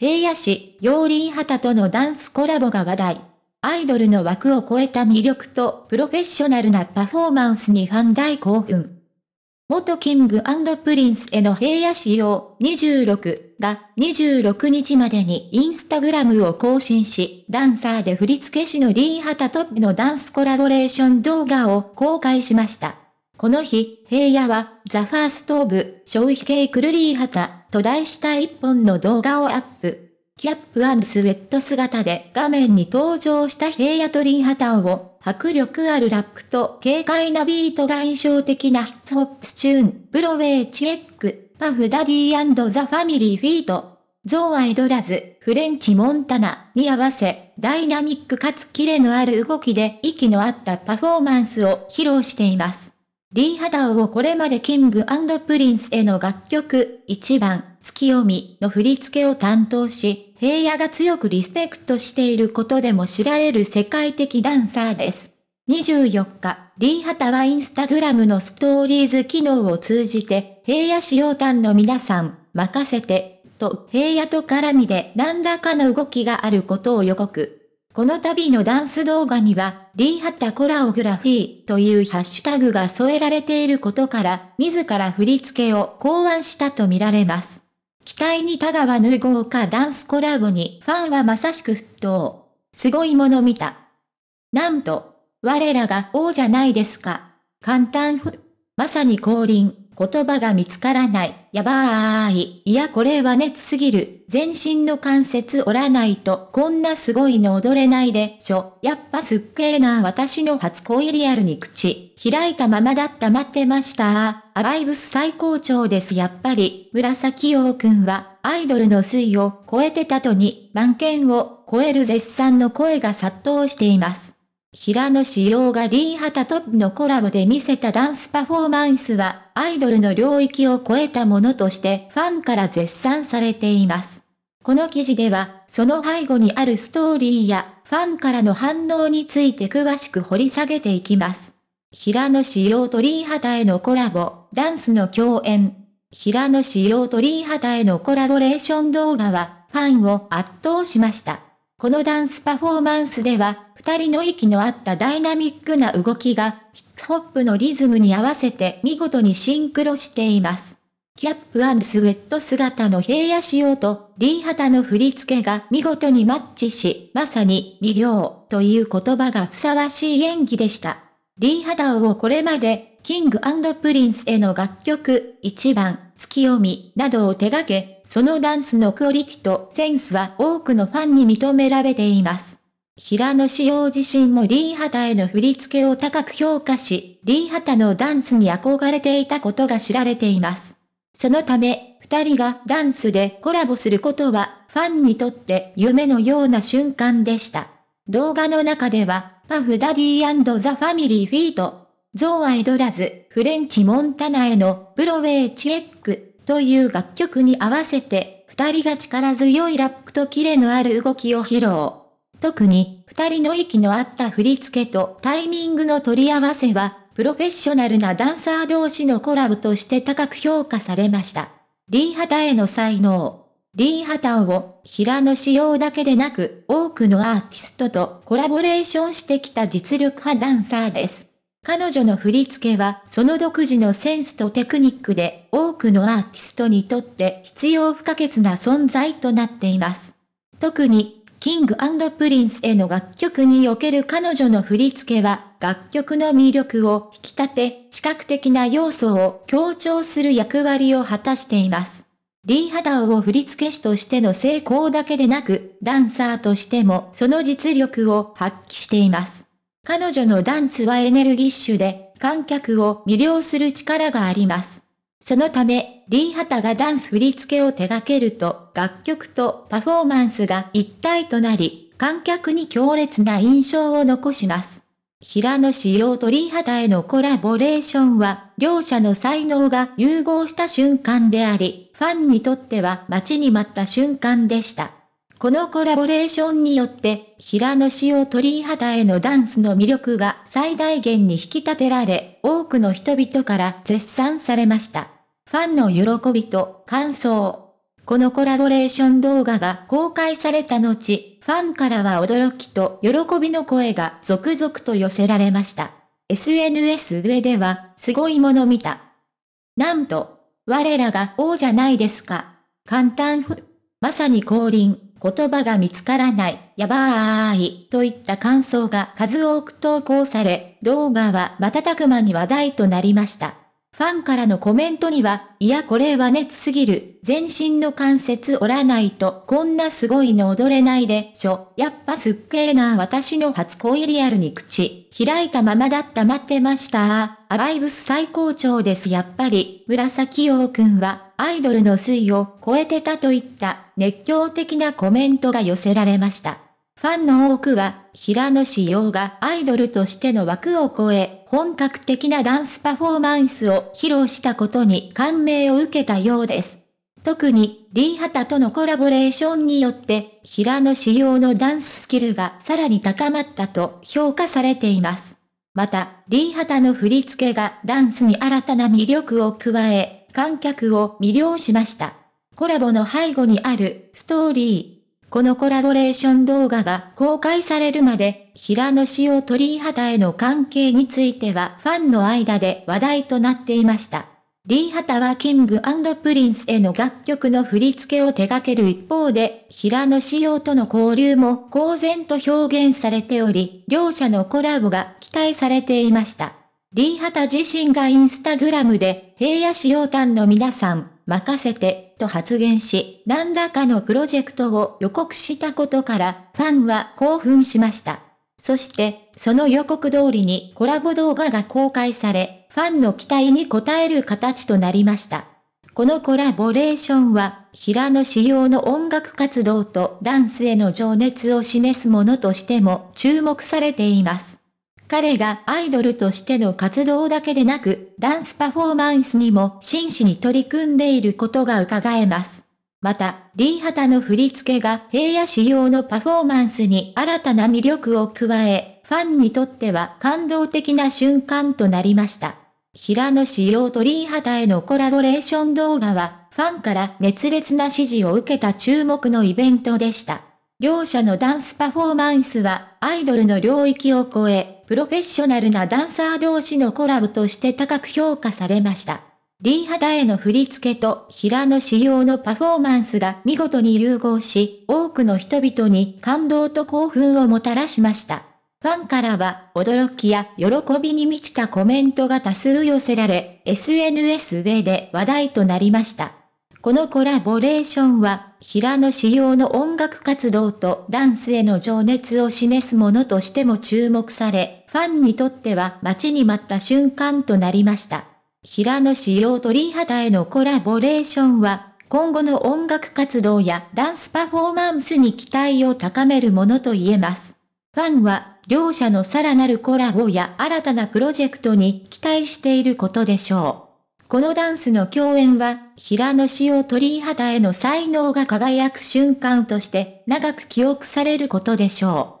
平野市、洋林旗とのダンスコラボが話題。アイドルの枠を超えた魅力とプロフェッショナルなパフォーマンスにファン大興奮。元キングプリンスへの平野市様26が26日までにインスタグラムを更新し、ダンサーで振付師のリーハタトップのダンスコラボレーション動画を公開しました。この日、平野は、ザ・ファースト・オブ・消費系クルリーハタ、と題した一本の動画をアップ。キャップスウェット姿で画面に登場した平野とリーハタを、迫力あるラップと軽快なビートが印象的なヒッツホップスチューン、ブロウェイ・チェック、パフ・ダディザ・ファミリー・フィート、ゾー・アイドラズ、フレンチ・モンタナに合わせ、ダイナミックかつキレのある動きで息の合ったパフォーマンスを披露しています。リー・ハダオをこれまでキングプリンスへの楽曲、一番、月読みの振り付けを担当し、平野が強くリスペクトしていることでも知られる世界的ダンサーです。24日、リー・ハタはインスタグラムのストーリーズ機能を通じて、平野使用端の皆さん、任せて、と平野と絡みで何らかの動きがあることを予告。この度のダンス動画には、リーハッタコラオグラフィーというハッシュタグが添えられていることから、自ら振り付けを考案したとみられます。期待にたがわぬ豪華ダンスコラボにファンはまさしく沸騰。すごいもの見た。なんと、我らが王じゃないですか。簡単ふ、まさに降臨。言葉が見つからない。やばーい。いやこれは熱すぎる。全身の関節折らないとこんなすごいの踊れないでしょ。やっぱすっげーな私の初恋リアルに口。開いたままだった待ってました。アバイブス最高潮ですやっぱり。紫陽くんはアイドルの水を超えてたとに、万点を超える絶賛の声が殺到しています。平野紫耀がリー・ハタトップのコラボで見せたダンスパフォーマンスは、アイドルの領域を超えたものとしてファンから絶賛されています。この記事では、その背後にあるストーリーや、ファンからの反応について詳しく掘り下げていきます。平野紫耀とリー・ハタへのコラボ、ダンスの共演。平野紫耀とリー・ハタへのコラボレーション動画は、ファンを圧倒しました。このダンスパフォーマンスでは、二人の息の合ったダイナミックな動きが、ヒップホップのリズムに合わせて見事にシンクロしています。キャップスウェット姿の平野仕様と、リータの振り付けが見事にマッチし、まさに魅了という言葉がふさわしい演技でした。リータをこれまでキングプリンスへの楽曲、1番、月読みなどを手掛け、そのダンスのクオリティとセンスは多くのファンに認められています。平野紫耀自身もリーハタへの振り付けを高く評価し、リーハタのダンスに憧れていたことが知られています。そのため、二人がダンスでコラボすることは、ファンにとって夢のような瞬間でした。動画の中では、パフダディザ・ファミリーフィートゾウアイドラズ、フレンチモンタナへのブロウェイチェックという楽曲に合わせて、二人が力強いラップとキレのある動きを披露。特に、二人の息の合った振り付けとタイミングの取り合わせは、プロフェッショナルなダンサー同士のコラボとして高く評価されました。リーハタへの才能。リーハタを平野仕様だけでなく多くのアーティストとコラボレーションしてきた実力派ダンサーです。彼女の振り付けはその独自のセンスとテクニックで多くのアーティストにとって必要不可欠な存在となっています。特に、キングプリンスへの楽曲における彼女の振り付けは楽曲の魅力を引き立て、視覚的な要素を強調する役割を果たしています。リー・ハダオを振り付け師としての成功だけでなく、ダンサーとしてもその実力を発揮しています。彼女のダンスはエネルギッシュで、観客を魅了する力があります。そのため、リーハタがダンス振り付けを手掛けると、楽曲とパフォーマンスが一体となり、観客に強烈な印象を残します。平野紫耀とリーハタへのコラボレーションは、両者の才能が融合した瞬間であり、ファンにとっては待ちに待った瞬間でした。このコラボレーションによって、平野紫耀鳥肌へのダンスの魅力が最大限に引き立てられ、多くの人々から絶賛されました。ファンの喜びと感想。このコラボレーション動画が公開された後、ファンからは驚きと喜びの声が続々と寄せられました。SNS 上では、すごいもの見た。なんと、我らが王じゃないですか。簡単ふ。まさに降臨。言葉が見つからない、やばーい、といった感想が数多く投稿され、動画は瞬く間に話題となりました。ファンからのコメントには、いやこれは熱すぎる、全身の関節折らないとこんなすごいの踊れないでしょ、やっぱすっげーな私の初恋リアルに口、開いたままだった待ってましたアバイブス最高潮ですやっぱり、紫陽くんはアイドルの推移を超えてたといった熱狂的なコメントが寄せられました。ファンの多くは、平野紫耀がアイドルとしての枠を超え、本格的なダンスパフォーマンスを披露したことに感銘を受けたようです。特に、リーハタとのコラボレーションによって、平野紫耀のダンススキルがさらに高まったと評価されています。また、リーハタの振り付けがダンスに新たな魅力を加え、観客を魅了しました。コラボの背後にあるストーリー。このコラボレーション動画が公開されるまで、平野紫耀鳥肌への関係についてはファンの間で話題となっていました。リーハタはキングプリンスへの楽曲の振り付けを手掛ける一方で、平野仕様との交流も公然と表現されており、両者のコラボが期待されていました。リー・ハタ自身がインスタグラムで、平野市洋丹の皆さん、任せて、と発言し、何らかのプロジェクトを予告したことから、ファンは興奮しました。そして、その予告通りにコラボ動画が公開され、ファンの期待に応える形となりました。このコラボレーションは、平野仕様の音楽活動とダンスへの情熱を示すものとしても注目されています。彼がアイドルとしての活動だけでなく、ダンスパフォーマンスにも真摯に取り組んでいることが伺えます。また、リーハタの振り付けが平野仕様のパフォーマンスに新たな魅力を加え、ファンにとっては感動的な瞬間となりました。平野仕様とリーハタへのコラボレーション動画は、ファンから熱烈な支持を受けた注目のイベントでした。両者のダンスパフォーマンスはアイドルの領域を超え、プロフェッショナルなダンサー同士のコラボとして高く評価されました。リーハダへの振り付けと平野仕様のパフォーマンスが見事に融合し、多くの人々に感動と興奮をもたらしました。ファンからは驚きや喜びに満ちたコメントが多数寄せられ、SNS 上で話題となりました。このコラボレーションは平野紫耀の音楽活動とダンスへの情熱を示すものとしても注目され、ファンにとっては待ちに待った瞬間となりました。平野紫耀鳥肌へのコラボレーションは、今後の音楽活動やダンスパフォーマンスに期待を高めるものと言えます。ファンは、両者のさらなるコラボや新たなプロジェクトに期待していることでしょう。このダンスの共演は、平野紫耀鳥肌への才能が輝く瞬間として、長く記憶されることでしょう。